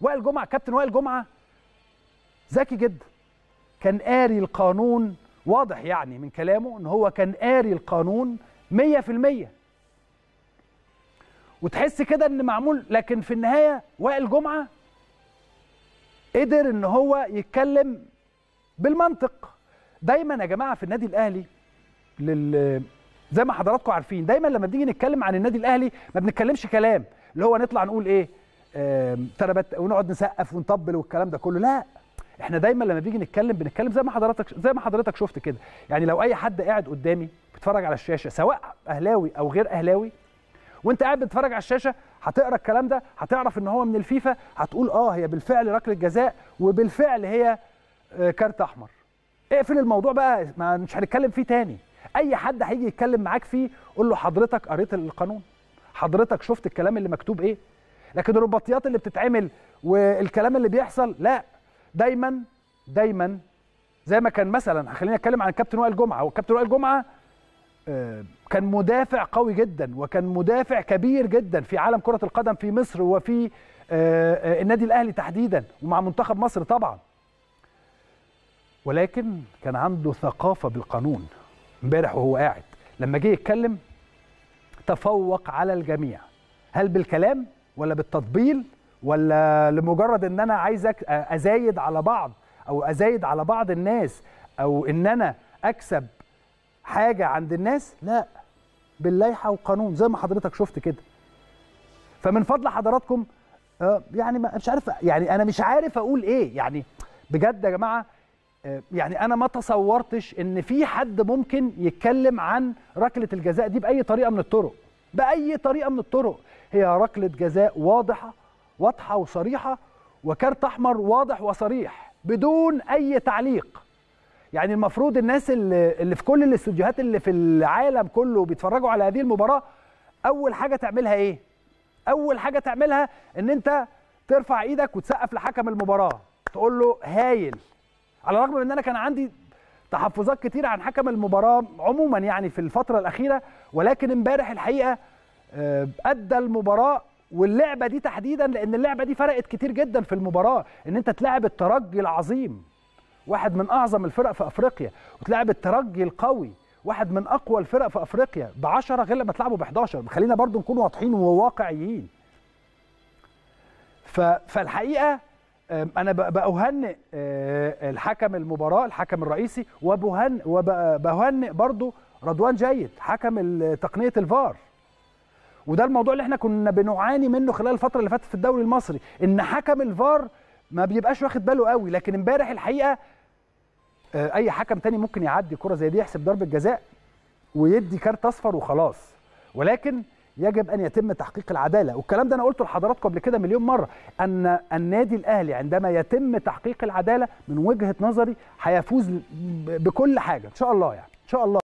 وائل جمعه كابتن وائل جمعه ذكي جدا كان قاري القانون واضح يعني من كلامه ان هو كان قاري القانون 100% وتحس كده ان معمول لكن في النهايه وائل جمعه قدر ان هو يتكلم بالمنطق دايما يا جماعه في النادي الاهلي لل زي ما حضراتكم عارفين دايما لما بنيجي نتكلم عن النادي الاهلي ما بنتكلمش كلام اللي هو نطلع نقول ايه تربت ونقعد نسقف ونطبل والكلام ده كله لا احنا دايما لما بيجي نتكلم بنتكلم زي ما حضرتك زي ما حضرتك شفت كده يعني لو اي حد قاعد قدامي بيتفرج على الشاشه سواء اهلاوي او غير اهلاوي وانت قاعد بتتفرج على الشاشه هتقرا الكلام ده هتعرف ان هو من الفيفا هتقول اه هي بالفعل ركله جزاء وبالفعل هي آه، كارت احمر اقفل الموضوع بقى ما مش هنتكلم فيه تاني اي حد هيجي يتكلم معاك فيه قول له حضرتك قريت القانون حضرتك شفت الكلام اللي مكتوب ايه لكن الرباطيات اللي بتتعمل والكلام اللي بيحصل لا دايما دايما زي ما كان مثلا خليني اتكلم عن كابتن وائل جمعه والكابتن وائل جمعه آه، كان مدافع قوي جدا وكان مدافع كبير جدا في عالم كره القدم في مصر وفي آه، آه، النادي الاهلي تحديدا ومع منتخب مصر طبعا ولكن كان عنده ثقافه بالقانون امبارح وهو قاعد لما جه يتكلم تفوق على الجميع هل بالكلام ولا بالتطبيل ولا لمجرد ان انا عايز ازايد على بعض او ازايد على بعض الناس او ان انا اكسب حاجه عند الناس لا باللايحه وقانون زي ما حضرتك شفت كده فمن فضل حضراتكم آه، يعني مش عارف يعني انا مش عارف اقول ايه يعني بجد يا جماعه آه، يعني انا ما تصورتش ان في حد ممكن يتكلم عن ركله الجزاء دي باي طريقه من الطرق باي طريقه من الطرق هي ركله جزاء واضحه واضحه وصريحه وكارت احمر واضح وصريح بدون اي تعليق يعني المفروض الناس اللي, اللي في كل الاستوديوهات اللي في العالم كله بيتفرجوا على هذه المباراه اول حاجه تعملها ايه اول حاجه تعملها ان انت ترفع ايدك وتسقف لحكم المباراه تقول له هايل على الرغم من ان انا كان عندي تحفظات كتير عن حكم المباراه عموما يعني في الفتره الاخيره ولكن امبارح الحقيقه آه، ادى المباراه واللعبه دي تحديدا لان اللعبه دي فرقت كتير جدا في المباراه ان انت تلاعب الترجي العظيم واحد من اعظم الفرق في افريقيا وتلاعب الترجي القوي واحد من اقوى الفرق في افريقيا بعشرة 10 غير لما تلعبه بحداشر 11 خلينا برضو نكون واضحين وواقعيين فالحقيقه انا بأهنئ آه، الحكم المباراه الحكم الرئيسي وبهنئ وبهنئ برضو رضوان جيد حكم تقنيه الفار وده الموضوع اللي احنا كنا بنعاني منه خلال الفتره اللي فاتت في الدوري المصري ان حكم الفار ما بيبقاش واخد باله قوي لكن امبارح الحقيقه آه، اي حكم تاني ممكن يعدي كره زي دي يحسب ضربه جزاء ويدي كارت اصفر وخلاص ولكن يجب ان يتم تحقيق العداله والكلام ده انا قلته لحضراتكم قبل كده مليون مره ان النادي الاهلي عندما يتم تحقيق العداله من وجهه نظري هيفوز بكل حاجه ان شاء الله يعني ان شاء الله